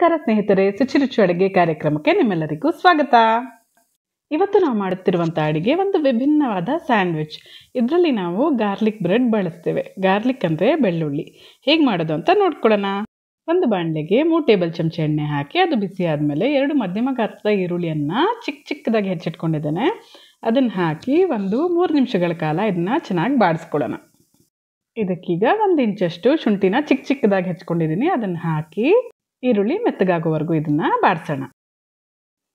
ನಮಸ್ಕಾರ ಸ್ನೇಹಿತರೆ ರುಚಿ ಅಡುಗೆ ಕಾರ್ಯಕ್ರಮಕ್ಕೆ ನಿಮ್ಮೆಲ್ಲರಿಗೂ ಸ್ವಾಗತ ಇವತ್ತು ನಾವು ಮಾಡುತ್ತಿರುವಂಥ ಅಡುಗೆ ಒಂದು ವಿಭಿನ್ನವಾದ ಸ್ಯಾಂಡ್ವಿಚ್ ಇದರಲ್ಲಿ ನಾವು ಗಾರ್ಲಿಕ್ ಬ್ರೆಡ್ ಬಳಸ್ತೇವೆ ಗಾರ್ಲಿಕ್ ಅಂದರೆ ಬೆಳ್ಳುಳ್ಳಿ ಹೇಗೆ ಮಾಡೋದು ಅಂತ ನೋಡ್ಕೊಳ್ಳೋಣ ಒಂದು ಬಾಣಲೆಗೆ ಮೂರು ಟೇಬಲ್ ಚಮಚ ಎಣ್ಣೆ ಹಾಕಿ ಅದು ಬಿಸಿ ಆದಮೇಲೆ ಎರಡು ಮಧ್ಯಮ ಗಾತ್ರದ ಈರುಳ್ಳಿಯನ್ನು ಚಿಕ್ಕ ಚಿಕ್ಕದಾಗಿ ಹೆಚ್ಚಿಟ್ಕೊಂಡಿದ್ದೇನೆ ಅದನ್ನು ಹಾಕಿ ಒಂದು ಮೂರು ನಿಮಿಷಗಳ ಕಾಲ ಇದನ್ನು ಚೆನ್ನಾಗಿ ಬಾಡಿಸ್ಕೊಳ್ಳೋಣ ಇದಕ್ಕೀಗ ಒಂದು ಇಂಚಷ್ಟು ಶುಂಠಿನ ಚಿಕ್ಕ ಚಿಕ್ಕದಾಗಿ ಹೆಚ್ಕೊಂಡಿದ್ದೀನಿ ಅದನ್ನು ಹಾಕಿ ಈರುಳ್ಳಿ ಮೆತ್ತಗಾಗೋವರೆಗೂ ಇದನ್ನು ಬಾಡಿಸೋಣ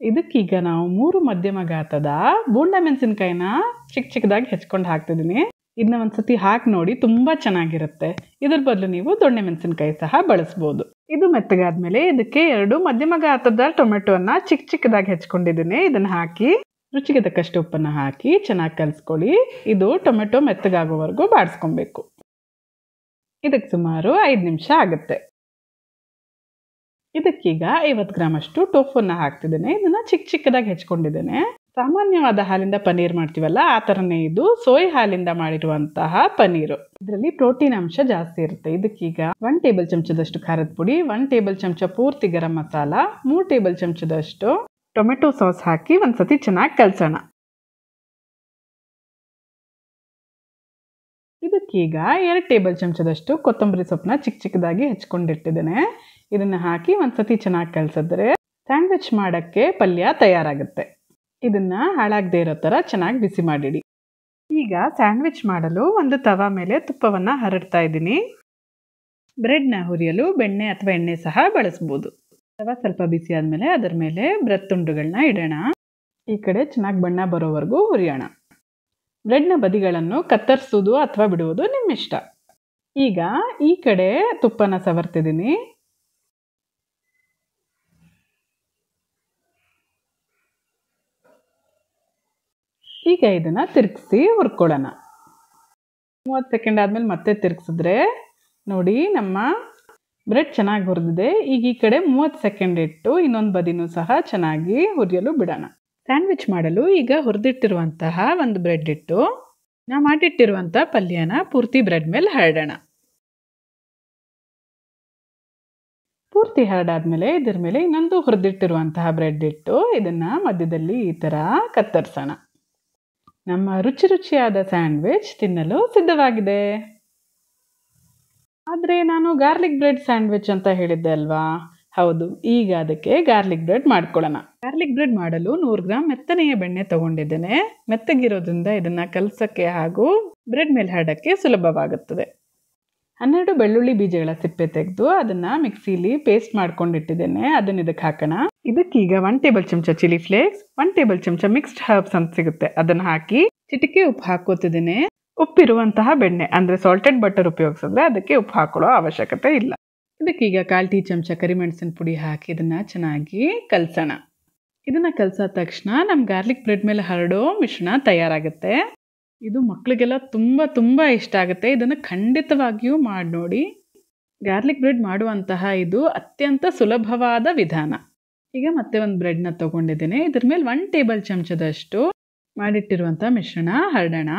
ಇದಕ್ಕೀಗ ನಾವು ಮೂರು ಮಧ್ಯಮ ಗಾತದ ಬೂಂಡ ಮೆಣಸಿನ್ಕಾಯಿನ ಚಿಕ್ಕ ಚಿಕ್ಕದಾಗಿ ಹೆಚ್ಕೊಂಡು ಹಾಕ್ತಿದ್ದೀನಿ ಇದನ್ನ ಒಂದು ಹಾಕಿ ನೋಡಿ ತುಂಬ ಚೆನ್ನಾಗಿರುತ್ತೆ ಇದ್ರ ಬದಲು ನೀವು ದೊಣ್ಣೆ ಮೆಣಸಿನ್ಕಾಯಿ ಸಹ ಬಳಸ್ಬೋದು ಇದು ಮೆತ್ತಗಾದ್ಮೇಲೆ ಇದಕ್ಕೆ ಎರಡು ಮಧ್ಯಮ ಗಾತದ ಟೊಮೆಟೊವನ್ನು ಚಿಕ್ಕ ಚಿಕ್ಕದಾಗಿ ಹೆಚ್ಕೊಂಡಿದ್ದೀನಿ ಇದನ್ನು ಹಾಕಿ ರುಚಿಗೆ ತಕ್ಕಷ್ಟು ಉಪ್ಪನ್ನು ಹಾಕಿ ಚೆನ್ನಾಗಿ ಕಲಿಸ್ಕೊಳ್ಳಿ ಇದು ಟೊಮೆಟೊ ಮೆತ್ತಗಾಗೋವರೆಗೂ ಬಾಡಿಸ್ಕೊಬೇಕು ಇದಕ್ಕೆ ಸುಮಾರು ಐದು ನಿಮಿಷ ಆಗುತ್ತೆ ಇದಕ್ಕೀಗ ಐವತ್ತು ಅಷ್ಟು ಟೋಫನ್ನ ಹಾಕ್ತಿದ್ದೇನೆ ಇದನ್ನು ಚಿಕ್ಕ ಚಿಕ್ಕದಾಗಿ ಹೆಚ್ಕೊಂಡಿದ್ದೇನೆ ಸಾಮಾನ್ಯವಾದ ಹಾಲಿಂದ ಪನೀರ್ ಮಾಡ್ತೀವಲ್ಲ ಆ ಥರನೇ ಇದು ಸೋಯ್ ಹಾಲಿಂದ ಮಾಡಿರುವಂತಹ ಪನ್ನೀರು ಇದರಲ್ಲಿ ಪ್ರೋಟೀನ್ ಅಂಶ ಜಾಸ್ತಿ ಇರುತ್ತೆ ಇದಕ್ಕೀಗ ಒನ್ ಟೇಬಲ್ ಚಮಚದಷ್ಟು ಖಾರದ ಪುಡಿ ಒನ್ ಟೇಬಲ್ ಚಮಚ ಪೂರ್ತಿ ಗರಂ ಮಸಾಲ ಮೂರು ಟೇಬಲ್ ಚಮಚದಷ್ಟು ಟೊಮೆಟೊ ಸಾಸ್ ಹಾಕಿ ಒಂದ್ಸತಿ ಚೆನ್ನಾಗಿ ಕಲ್ಸೋಣ ಇದಕ್ಕೀಗ ಎರಡು ಟೇಬಲ್ ಚಮಚದಷ್ಟು ಕೊತ್ತಂಬರಿ ಸೊಪ್ಪನ್ನ ಚಿಕ್ಕ ಚಿಕ್ಕದಾಗಿ ಹೆಚ್ಕೊಂಡಿಟ್ಟಿದ್ದೇನೆ ಇದನ್ನು ಹಾಕಿ ಒಂದು ಸತಿ ಚೆನ್ನಾಗಿ ಕಲಸಿದ್ರೆ ಸ್ಯಾಂಡ್ವಿಚ್ ಮಾಡೋಕ್ಕೆ ಪಲ್ಯ ತಯಾರಾಗುತ್ತೆ ಇದನ್ನು ಹಾಳಾಗದೇ ಇರೋ ಥರ ಚೆನ್ನಾಗಿ ಬಿಸಿ ಮಾಡಿಡಿ ಈಗ ಸ್ಯಾಂಡ್ವಿಚ್ ಮಾಡಲು ಒಂದು ತವಾ ಮೇಲೆ ತುಪ್ಪವನ್ನು ಹರಡ್ತಾ ಇದ್ದೀನಿ ಬ್ರೆಡ್ನ ಹುರಿಯಲು ಬೆಣ್ಣೆ ಅಥವಾ ಎಣ್ಣೆ ಸಹ ಬಳಸ್ಬೋದು ತವಾ ಸ್ವಲ್ಪ ಬಿಸಿ ಆದಮೇಲೆ ಅದರ ಮೇಲೆ ಬ್ರೆಡ್ ತುಂಡುಗಳನ್ನ ಇಡೋಣ ಈ ಕಡೆ ಚೆನ್ನಾಗಿ ಬಣ್ಣ ಬರೋವರೆಗೂ ಹುರಿಯೋಣ ಬ್ರೆಡ್ನ ಬದಿಗಳನ್ನು ಕತ್ತರಿಸೋದು ಅಥವಾ ಬಿಡುವುದು ನಿಮ್ಮಿಷ್ಟ ಈಗ ಈ ಕಡೆ ತುಪ್ಪನ ಸವರ್ತಿದ್ದೀನಿ ಈಗ ಇದನ್ನು ತಿರುಗಿಸಿ ಹುರ್ಕೊಳ್ಳೋಣ ಮೂವತ್ತು ಸೆಕೆಂಡ್ ಆದಮೇಲೆ ಮತ್ತೆ ತಿರುಗಿಸಿದ್ರೆ ನೋಡಿ ನಮ್ಮ ಬ್ರೆಡ್ ಚೆನ್ನಾಗಿ ಹುರಿದಿದೆ ಈಗ ಈ ಕಡೆ ಮೂವತ್ತು ಸೆಕೆಂಡ್ ಇಟ್ಟು ಇನ್ನೊಂದು ಬದಿನೂ ಸಹ ಚೆನ್ನಾಗಿ ಹುರಿಯಲು ಬಿಡೋಣ ಸ್ಯಾಂಡ್ವಿಚ್ ಮಾಡಲು ಈಗ ಹುರಿದಿಟ್ಟಿರುವಂತಹ ಒಂದು ಬ್ರೆಡ್ ಇಟ್ಟು ನಾವು ಮಾಡಿಟ್ಟಿರುವಂಥ ಪಲ್ಯನ ಪೂರ್ತಿ ಬ್ರೆಡ್ ಮೇಲೆ ಹರಡೋಣ ಪೂರ್ತಿ ಹರಡಾದ್ಮೇಲೆ ಇದ್ರ ಮೇಲೆ ಇನ್ನೊಂದು ಹುರಿದಿಟ್ಟಿರುವಂತಹ ಬ್ರೆಡ್ ಇಟ್ಟು ಇದನ್ನು ಮಧ್ಯದಲ್ಲಿ ಈ ಥರ ಕತ್ತರಿಸೋಣ ನಮ್ಮ ರುಚಿ ರುಚಿಯಾದ ಸ್ಯಾಂಡ್ವಿಚ್ ತಿನ್ನಲು ಸಿದ್ಧವಾಗಿದೆ ಆದರೆ ನಾನು ಗಾರ್ಲಿಕ್ ಬ್ರೆಡ್ ಸ್ಯಾಂಡ್ವಿಚ್ ಅಂತ ಹೇಳಿದ್ದೆ ಅಲ್ವಾ ಹೌದು ಈಗ ಅದಕ್ಕೆ ಗಾರ್ಲಿಕ್ ಬ್ರೆಡ್ ಮಾಡ್ಕೊಳ್ಳೋಣ ಗಾರ್ಲಿಕ್ ಬ್ರೆಡ್ ಮಾಡಲು ನೂರು ಗ್ರಾಮ್ ಮೆತ್ತನೆಯ ಬೆಣ್ಣೆ ತಗೊಂಡಿದ್ದೇನೆ ಮೆತ್ತಗಿರೋದ್ರಿಂದ ಇದನ್ನು ಕಲಸಕ್ಕೆ ಹಾಗೂ ಬ್ರೆಡ್ ಮೇಲೆ ಹರಡಕ್ಕೆ ಸುಲಭವಾಗುತ್ತದೆ ಹನ್ನೆರಡು ಬೆಳ್ಳುಳ್ಳಿ ಬೀಜಗಳ ಸಿಪ್ಪೆ ತೆಗೆದು ಅದನ್ನ ಮಿಕ್ಸಿಲಿ ಪೇಸ್ಟ್ ಮಾಡ್ಕೊಂಡಿಟ್ಟಿದ್ದೇನೆ ಅದನ್ನ ಇದಕ್ಕೆ ಹಾಕೋಣ ಇದಕ್ಕೀಗ ಒನ್ ಟೇಬಲ್ ಚಮಚ ಚಿಲಿ ಫ್ಲೇಕ್ಸ್ ಒನ್ ಟೇಬಲ್ ಚಮಚ ಮಿಕ್ಸ್ಡ್ ಹರ್ಬ್ಸ್ ಅಂತ ಸಿಗುತ್ತೆ ಅದನ್ನ ಹಾಕಿ ಚಿಟಿಕೆ ಉಪ್ಪು ಹಾಕೋತಿದ್ದೇನೆ ಉಪ್ಪಿರುವಂತಹ ಬೆಣ್ಣೆ ಅಂದರೆ ಸಾಲ್ಟೆಡ್ ಬಟರ್ ಉಪಯೋಗಿಸಿದ್ರೆ ಅದಕ್ಕೆ ಉಪ್ಪು ಹಾಕೊಳ್ಳೋ ಅವಶ್ಯಕತೆ ಇಲ್ಲ ಇದಕ್ಕೀಗ ಕಾಲು ಟೀ ಚಮಚ ಕರಿಮೆಣಸಿನ ಪುಡಿ ಹಾಕಿ ಇದನ್ನು ಚೆನ್ನಾಗಿ ಕಲ್ಸೋಣ ಇದನ್ನು ಕಲ್ಸಾದ ತಕ್ಷಣ ನಮ್ಮ ಗಾರ್ಲಿಕ್ ಬ್ರೆಡ್ ಮೇಲೆ ಹರಡೋ ಮಿಶ್ರಣ ತಯಾರಾಗುತ್ತೆ ಇದು ಮಕ್ಕಳಿಗೆಲ್ಲ ತುಂಬ ತುಂಬ ಇಷ್ಟ ಆಗುತ್ತೆ ಇದನ್ನು ಖಂಡಿತವಾಗಿಯೂ ಮಾಡಿ ನೋಡಿ ಗಾರ್ಲಿಕ್ ಬ್ರೆಡ್ ಮಾಡುವಂತಹ ಇದು ಅತ್ಯಂತ ಸುಲಭವಾದ ವಿಧಾನ ಈಗ ಮತ್ತೆ ಒಂದು ಬ್ರೆಡ್ನ ತೊಗೊಂಡಿದ್ದೀನಿ ಇದ್ರ ಮೇಲೆ ಒನ್ ಟೇಬಲ್ ಚಮಚದಷ್ಟು ಮಾಡಿಟ್ಟಿರುವಂಥ ಮಿಶ್ರಣ ಹರಡೋಣ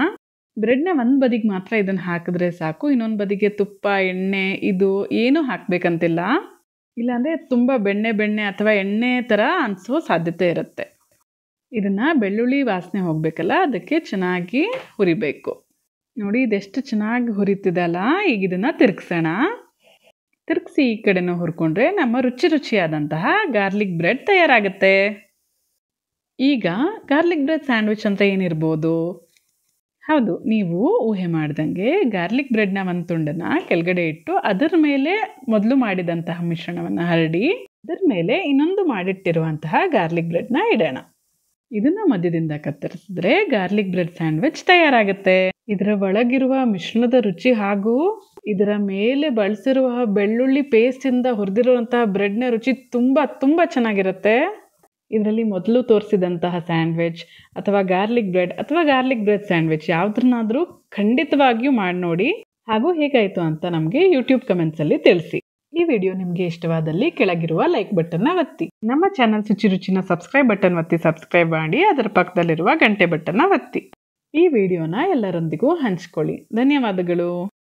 ಬ್ರೆಡ್ನ ಒಂದು ಬದಿಗೆ ಮಾತ್ರ ಇದನ್ನು ಹಾಕಿದ್ರೆ ಸಾಕು ಇನ್ನೊಂದು ಬದಿಗೆ ತುಪ್ಪ ಎಣ್ಣೆ ಇದು ಏನೂ ಹಾಕಬೇಕಂತಿಲ್ಲ ಇಲ್ಲಾಂದರೆ ತುಂಬ ಬೆಣ್ಣೆ ಬೆಣ್ಣೆ ಅಥವಾ ಎಣ್ಣೆ ಥರ ಅನಿಸೋ ಸಾಧ್ಯತೆ ಇರುತ್ತೆ ಇದನ್ನು ಬೆಳ್ಳುಳ್ಳಿ ವಾಸನೆ ಹೋಗಬೇಕಲ್ಲ ಅದಕ್ಕೆ ಚೆನ್ನಾಗಿ ಹುರಿಬೇಕು ನೋಡಿ ಇದೆಷ್ಟು ಚೆನ್ನಾಗಿ ಹುರಿತಿದಲ್ಲ ಈಗ ಇದನ್ನು ತಿರುಗಿಸೋಣ ತಿರುಗಿಸಿ ಈ ಕಡೆನೂ ಹುರ್ಕೊಂಡ್ರೆ ನಮ್ಮ ರುಚಿ ರುಚಿಯಾದಂತಹ ಗಾರ್ಲಿಕ್ ಬ್ರೆಡ್ ತಯಾರಾಗುತ್ತೆ ಈಗ ಗಾರ್ಲಿಕ್ ಬ್ರೆಡ್ ಸ್ಯಾಂಡ್ವಿಚ್ ಅಂತ ಏನಿರ್ಬೋದು ಹೌದು ನೀವು ಊಹೆ ಮಾಡಿದಂಗೆ ಗಾರ್ಲಿಕ್ ಬ್ರೆಡ್ನ ಒಂದು ತುಂಡನ್ನ ಕೆಳಗಡೆ ಇಟ್ಟು ಅದರ ಮೇಲೆ ಮೊದಲು ಮಾಡಿದಂತಹ ಮಿಶ್ರಣವನ್ನು ಹರಡಿ ಅದರ ಮೇಲೆ ಇನ್ನೊಂದು ಮಾಡಿಟ್ಟಿರುವಂತಹ ಗಾರ್ಲಿಕ್ ಬ್ರೆಡ್ನ ಇಡೋಣ ಇದನ್ನ ಮಧ್ಯದಿಂದ ಕತ್ತರಿಸಿದ್ರೆ ಗಾರ್ಲಿಕ್ ಬ್ರೆಡ್ ಸ್ಯಾಂಡ್ವಿಚ್ ತಯಾರಾಗುತ್ತೆ ಇದರ ಒಳಗಿರುವ ಮಿಶ್ರಣದ ರುಚಿ ಹಾಗೂ ಇದರ ಮೇಲೆ ಬಳಸಿರುವ ಬೆಳ್ಳುಳ್ಳಿ ಪೇಸ್ಟಿಂದ ಹುರಿದಿರುವಂತಹ ನ ರುಚಿ ತುಂಬಾ ತುಂಬಾ ಚೆನ್ನಾಗಿರುತ್ತೆ ಇದರಲ್ಲಿ ಮೊದಲು ತೋರಿಸಿದಂತಹ ಸ್ಯಾಂಡ್ವಿಚ್ ಅಥವಾ ಗಾರ್ಲಿಕ್ ಬ್ರೆಡ್ ಅಥವಾ ಗಾರ್ಲಿಕ್ ಬ್ರೆಡ್ ಸ್ಯಾಂಡ್ವಿಚ್ ಯಾವ್ದನ್ನಾದ್ರೂ ಖಂಡಿತವಾಗಿಯೂ ಮಾಡಿ ನೋಡಿ ಹಾಗೂ ಹೇಗಾಯಿತು ಅಂತ ನಮಗೆ ಯೂಟ್ಯೂಬ್ ಕಮೆಂಟ್ಸಲ್ಲಿ ತಿಳಿಸಿ ಈ ವಿಡಿಯೋ ನಿಮಗೆ ಇಷ್ಟವಾದಲ್ಲಿ ಕೆಳಗಿರುವ ಲೈಕ್ ನ ಒತ್ತಿ ನಮ್ಮ ಚಾನಲ್ ಶುಚಿ ರುಚಿನ ಸಬ್ಸ್ಕ್ರೈಬ್ ಬಟನ್ ಒತ್ತಿ ಸಬ್ಸ್ಕ್ರೈಬ್ ಮಾಡಿ ಅದರ ಪಕ್ಕದಲ್ಲಿರುವ ಗಂಟೆ ಬಟನ್ನ ಒತ್ತಿ ಈ ವಿಡಿಯೋನ ಎಲ್ಲರೊಂದಿಗೂ ಹಂಚ್ಕೊಳ್ಳಿ ಧನ್ಯವಾದಗಳು